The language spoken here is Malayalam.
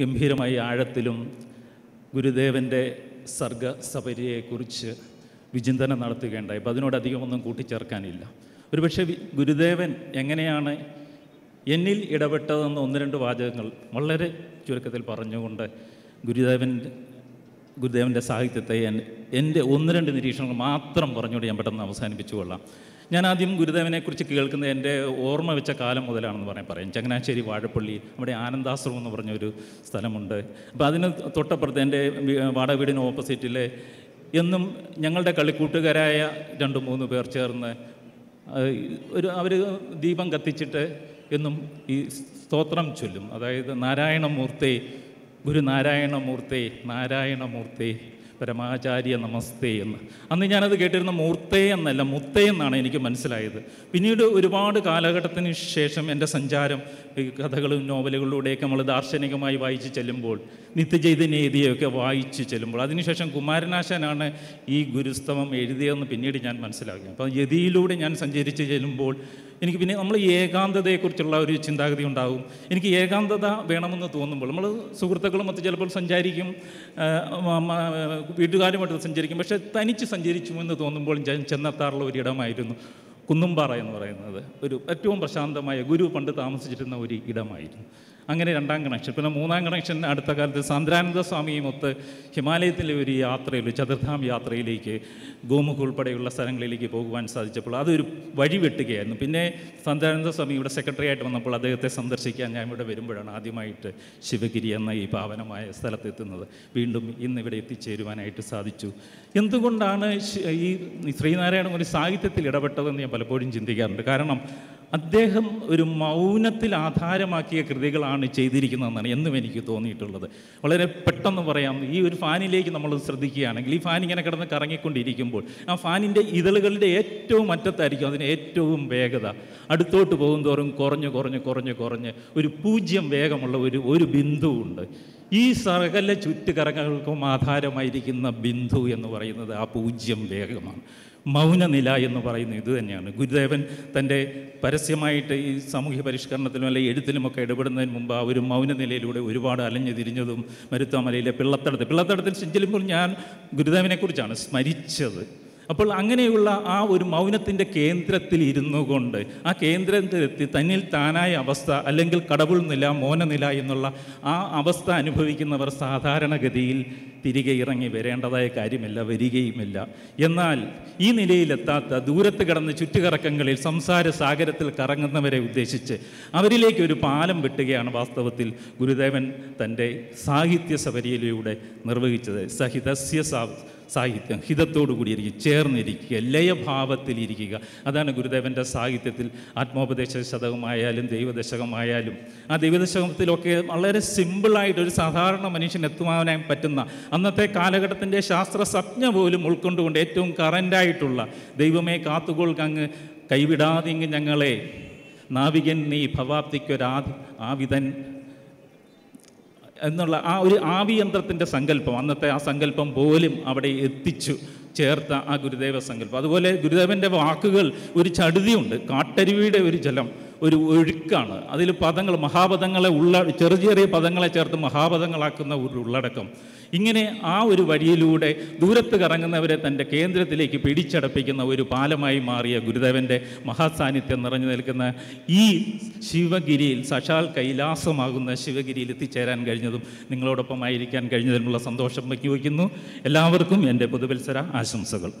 ഗംഭീരമായി ആഴത്തിലും ഗുരുദേവൻ്റെ സർഗസപര്യയെക്കുറിച്ച് വിചിന്തനം നടത്തുകയുണ്ടായി അപ്പോൾ അതിനോടധികം ഒന്നും കൂട്ടിച്ചേർക്കാനില്ല ഒരുപക്ഷെ ഗുരുദേവൻ എങ്ങനെയാണ് എന്നിൽ ഇടപെട്ടതെന്ന് ഒന്ന് രണ്ട് വാചകങ്ങൾ വളരെ ചുരുക്കത്തിൽ പറഞ്ഞുകൊണ്ട് ഗുരുദേവൻ ഗുരുദേവൻ്റെ സാഹിത്യത്തെ എൻ്റെ ഒന്ന് രണ്ട് നിരീക്ഷണങ്ങൾ മാത്രം പറഞ്ഞുകൊണ്ട് ഞാൻ പെട്ടെന്ന് അവസാനിപ്പിച്ചു കൊള്ളാം ഞാൻ ആദ്യം ഗുരുദേവനെക്കുറിച്ച് കേൾക്കുന്നത് എൻ്റെ ഓർമ്മ വെച്ച കാലം മുതലാണെന്ന് പറയാൻ പറയും ചങ്ങനാശ്ശേരി വാഴപ്പള്ളി നമ്മുടെ ആനന്ദാശ്രമം എന്ന് പറഞ്ഞൊരു സ്ഥലമുണ്ട് അപ്പോൾ അതിന് തൊട്ടപ്പുറത്ത് എൻ്റെ വാടക വീടിന് ഓപ്പോസിറ്റിലെ എന്നും ഞങ്ങളുടെ കളിക്കൂട്ടുകാരായ രണ്ട് മൂന്ന് പേർ ചേർന്ന് ഒരു അവർ ദീപം കത്തിച്ചിട്ട് എന്നും ഈ സ്തോത്രം ചൊല്ലും അതായത് നാരായണമൂർത്തി ഗുരു നാരായണമൂർത്തി നാരായണമൂർത്തി പരമാചാര്യ നമസ്തേ എന്ന് അന്ന് ഞാനത് കേട്ടിരുന്ന മൂർത്തേ എന്നല്ല മുത്തേ എന്നാണ് എനിക്ക് മനസ്സിലായത് പിന്നീട് ഒരുപാട് കാലഘട്ടത്തിന് ശേഷം എൻ്റെ സഞ്ചാരം കഥകളും നോവലുകളിലൂടെയൊക്കെ നമ്മൾ ദാർശനികമായി വായിച്ച് ചെല്ലുമ്പോൾ നിത്യചൈതന്യതിയൊക്കെ വായിച്ച് ചെല്ലുമ്പോൾ അതിനുശേഷം കുമാരനാശനാണ് ഈ ഗുരുസ്തവം എഴുതിയതെന്ന് പിന്നീട് ഞാൻ മനസ്സിലാക്കി അപ്പോൾ യതിയിലൂടെ ഞാൻ സഞ്ചരിച്ച് ചെല്ലുമ്പോൾ എനിക്ക് പിന്നെ നമ്മൾ ഏകാന്തതയെക്കുറിച്ചുള്ള ഒരു ചിന്താഗതി ഉണ്ടാകും എനിക്ക് ഏകാന്തത വേണമെന്ന് തോന്നുമ്പോൾ നമ്മൾ സുഹൃത്തുക്കളും മറ്റു ചിലപ്പോൾ സഞ്ചാരിക്കും വീട്ടുകാരുമായിട്ട് സഞ്ചരിക്കും പക്ഷേ തനിച്ച് സഞ്ചരിച്ചു എന്ന് തോന്നുമ്പോൾ ചെന്നെത്താറുള്ള ഒരു ഇടമായിരുന്നു കുന്നുംപാറ എന്ന് പറയുന്നത് ഒരു ഏറ്റവും പ്രശാന്തമായ ഗുരു പണ്ട് താമസിച്ചിരുന്ന ഒരു ഇടമായിരുന്നു അങ്ങനെ രണ്ടാം കണക്ഷൻ പിന്നെ മൂന്നാം കണക്ഷൻ അടുത്ത കാലത്ത് സാന്ദ്രാനന്ദ ഒത്ത് ഹിമാലയത്തിലെ ഒരു യാത്രയിൽ ചതുർധാം യാത്രയിലേക്ക് ഗോമുഖ് ഉൾപ്പെടെയുള്ള സ്ഥലങ്ങളിലേക്ക് പോകുവാൻ സാധിച്ചപ്പോൾ അതൊരു വഴി വെട്ടുകയായിരുന്നു പിന്നെ സാന്ദ്രാനന്ദ സ്വാമി ഇവിടെ സെക്രട്ടറി ആയിട്ട് വന്നപ്പോൾ അദ്ദേഹത്തെ സന്ദർശിക്കാൻ ഞാൻ ഇവിടെ വരുമ്പോഴാണ് ആദ്യമായിട്ട് ശിവഗിരി എന്ന ഈ പാവനമായ സ്ഥലത്തെത്തുന്നത് വീണ്ടും ഇന്നിവിടെ എത്തിച്ചേരുവാനായിട്ട് സാധിച്ചു എന്തുകൊണ്ടാണ് ഈ ശ്രീനാരായണ ഒരു സാഹിത്യത്തിൽ ഇടപെട്ടതെന്ന് ഞാൻ പലപ്പോഴും ചിന്തിക്കാറുണ്ട് കാരണം അദ്ദേഹം ഒരു മൗനത്തിൽ ആധാരമാക്കിയ കൃതികളാണ് ചെയ്തിരിക്കുന്നതെന്നാണ് എന്നും എനിക്ക് തോന്നിയിട്ടുള്ളത് വളരെ പെട്ടെന്ന് പറയാം ഈ ഒരു ഫാനിലേക്ക് നമ്മൾ ശ്രദ്ധിക്കുകയാണെങ്കിൽ ഈ ഫാൻ ഇങ്ങനെ കിടന്ന് കറങ്ങിക്കൊണ്ടിരിക്കുമ്പോൾ ആ ഫാനിൻ്റെ ഇതളുകളുടെ ഏറ്റവും അറ്റത്തായിരിക്കും അതിന് ഏറ്റവും വേഗത അടുത്തോട്ട് പോകും കുറഞ്ഞ് കുറഞ്ഞ് കുറഞ്ഞ് കുറഞ്ഞ് ഒരു പൂജ്യം വേഗമുള്ള ഒരു ഒരു ബിന്ദുവുണ്ട് ഈ സകല ചുറ്റുകറങ്ങൾക്കും ആധാരമായിരിക്കുന്ന ബിന്ദു എന്ന് പറയുന്നത് ആ പൂജ്യം വേഗമാണ് മൗനനില എന്ന് പറയുന്നത് ഇതുതന്നെയാണ് ഗുരുദേവൻ തൻ്റെ പരസ്യമായിട്ട് ഈ സാമൂഹ്യ പരിഷ്കരണത്തിലും അല്ലെങ്കിൽ എഴുത്തിലുമൊക്കെ ഇടപെടുന്നതിന് മുമ്പ് ആ ഒരു മൗനനിലയിലൂടെ ഒരുപാട് അലഞ്ഞു തിരിഞ്ഞതും മരുത്താമലയിലെ പിള്ളത്തടത്ത് പിള്ളത്തടത്തിൽ സെഞ്ചിലുമ്പോൾ ഞാൻ ഗുരുദേവനെക്കുറിച്ചാണ് സ്മരിച്ചത് അപ്പോൾ അങ്ങനെയുള്ള ആ ഒരു മൗനത്തിൻ്റെ കേന്ദ്രത്തിൽ ഇരുന്നു കൊണ്ട് ആ കേന്ദ്രത്തിലെത്തി തന്നിൽ താനായ അവസ്ഥ അല്ലെങ്കിൽ കടവുൾ നില മോനനില എന്നുള്ള ആ അവസ്ഥ അനുഭവിക്കുന്നവർ സാധാരണഗതിയിൽ തിരികെ ഇറങ്ങി വരേണ്ടതായ കാര്യമില്ല വരികയുമില്ല എന്നാൽ ഈ നിലയിലെത്താത്ത ദൂരത്ത് കിടന്ന് ചുറ്റുകറക്കങ്ങളിൽ സംസാര സാഗരത്തിൽ കറങ്ങുന്നവരെ ഉദ്ദേശിച്ച് അവരിലേക്ക് ഒരു പാലം വെട്ടുകയാണ് വാസ്തവത്തിൽ ഗുരുദേവൻ തൻ്റെ സാഹിത്യ സബരിയിലൂടെ നിർവഹിച്ചത് സഹിതസ്യ സാ സാഹിത്യം ഹിതത്തോടു കൂടിയിരിക്കുക ചേർന്നിരിക്കുക ലയഭാവത്തിലിരിക്കുക അതാണ് ഗുരുദേവൻ്റെ സാഹിത്യത്തിൽ ആത്മോപദേശ ശതകമായാലും ദൈവദശകമായാലും ആ ദൈവദശകത്തിലൊക്കെ വളരെ സിമ്പിളായിട്ട് ഒരു സാധാരണ മനുഷ്യൻ എത്തുവാനായി പറ്റുന്ന അന്നത്തെ കാലഘട്ടത്തിൻ്റെ സജ്ഞ പോലും ഉൾക്കൊണ്ടുകൊണ്ട് ഏറ്റവും കറൻ്റായിട്ടുള്ള ദൈവമേ കാത്തുകൊൾക്കങ്ങ് കൈവിടാതിങ്ങ് ഞങ്ങളെ നാവികൻ നീ ഭവാപ്തിക്കൊരാ ആവിതൻ എന്നുള്ള ആ ഒരു ആവിയന്ത്രത്തിൻ്റെ സങ്കല്പം അന്നത്തെ ആ സങ്കല്പം പോലും അവിടെ എത്തിച്ചു ചേർത്ത ആ ഗുരുദേവ സങ്കല്പം അതുപോലെ ഗുരുദേവൻ്റെ വാക്കുകൾ ഒരു ചടുതിയുണ്ട് കാട്ടരുവിയുടെ ഒരു ജലം ഒരു ഒഴുക്കാണ് അതിൽ പദങ്ങൾ മഹാപദങ്ങളെ ഉള്ള ചെറിയ ചെറിയ പദങ്ങളെ ചേർത്ത് മഹാപദങ്ങളാക്കുന്ന ഒരു ഉള്ളടക്കം ഇങ്ങനെ ആ ഒരു വഴിയിലൂടെ ദൂരത്ത് കറങ്ങുന്നവരെ തൻ്റെ കേന്ദ്രത്തിലേക്ക് പിടിച്ചടപ്പിക്കുന്ന ഒരു പാലമായി മാറിയ ഗുരുദേവൻ്റെ മഹാസാന്നിധ്യം നിറഞ്ഞു നിൽക്കുന്ന ഈ ശിവഗിരിയിൽ സഷാൽ കൈലാസമാകുന്ന ശിവഗിരിയിൽ എത്തിച്ചേരാൻ കഴിഞ്ഞതും നിങ്ങളോടൊപ്പം ആയിരിക്കാൻ കഴിഞ്ഞതിനുള്ള സന്തോഷം വയ്ക്കുവയ്ക്കുന്നു എല്ലാവർക്കും എൻ്റെ പുതുവത്സര ആശംസകൾ